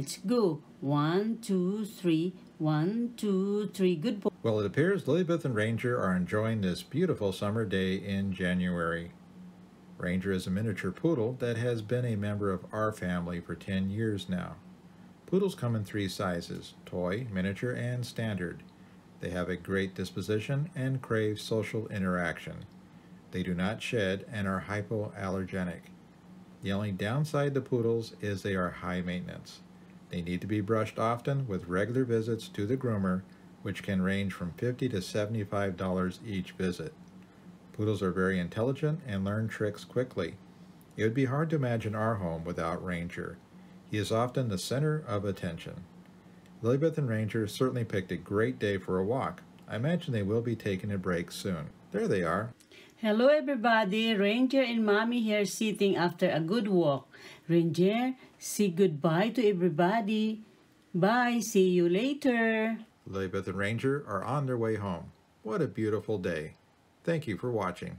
Let's go. One, two, three. One, two, three. Good boy. Well, it appears Lilybeth and Ranger are enjoying this beautiful summer day in January. Ranger is a miniature poodle that has been a member of our family for 10 years now. Poodles come in three sizes, toy, miniature, and standard. They have a great disposition and crave social interaction. They do not shed and are hypoallergenic. The only downside to poodles is they are high maintenance. They need to be brushed often with regular visits to the groomer, which can range from $50 to $75 each visit. Poodles are very intelligent and learn tricks quickly. It would be hard to imagine our home without Ranger. He is often the center of attention. Lilybeth and Ranger certainly picked a great day for a walk. I imagine they will be taking a break soon. There they are. Hello everybody, Ranger and Mommy here sitting after a good walk. Ranger, say goodbye to everybody. Bye, see you later. Lilybeth and Ranger are on their way home. What a beautiful day. Thank you for watching.